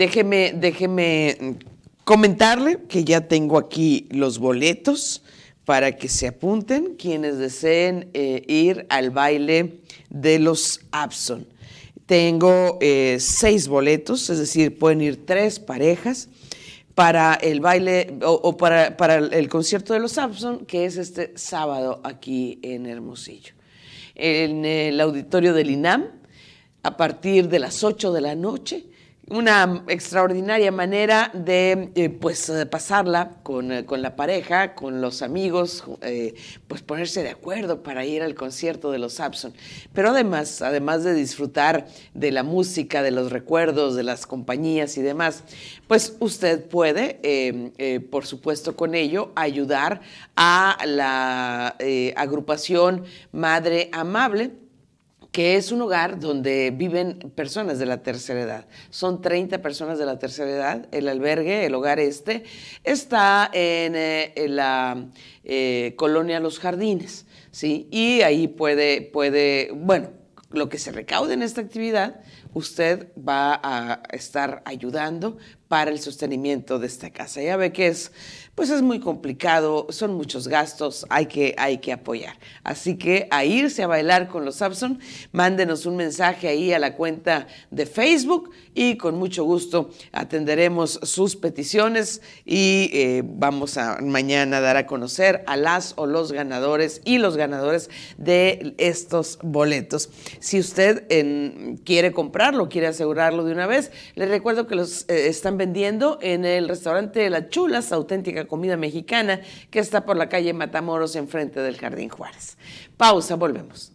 Déjeme, comentarle que ya tengo aquí los boletos para que se apunten quienes deseen eh, ir al baile de los Abson. Tengo eh, seis boletos, es decir, pueden ir tres parejas para el baile o, para, el concierto de los Abson, que es este sábado aquí en Hermosillo. En el auditorio del INAM, a partir de las 8 de la noche, una extraordinaria manera de eh, pues eh, pasarla eh, con, la pareja, con los amigos, pues ponerse de acuerdo para ir al concierto de los Abson. Pero además, además de disfrutar de la música, de los recuerdos, de las compañías y demás, pues usted puede, em, por supuesto, con ello ayudar a la agrupación Madre Amable que es un hogar donde viven personas de la tercera edad. Son 30 personas de la tercera edad. El albergue, el hogar este, está en, eh, la eh, colonia Los Jardines, ¿sí? Y ahí puede, puede bueno, lo que se recaude en esta actividad, usted va a estar ayudando para el sostenimiento de esta casa. Ya ve que es, pues es muy complicado, son muchos gastos, hay que, hay que apoyar. Así que a irse a bailar con los Samson, mándenos un mensaje ahí a la cuenta de Facebook y con mucho gusto atenderemos sus peticiones y eh, vamos a mañana dar a conocer a las o los ganadores y los ganadores de estos boletos si usted em, quiere comprarlo, quiere asegurarlo de una vez. Les recuerdo que los eh, están vendiendo en el restaurante de Las Chulas, auténtica comida mexicana, que está por la calle Matamoros, enfrente del Jardín Juárez. Pausa, volvemos.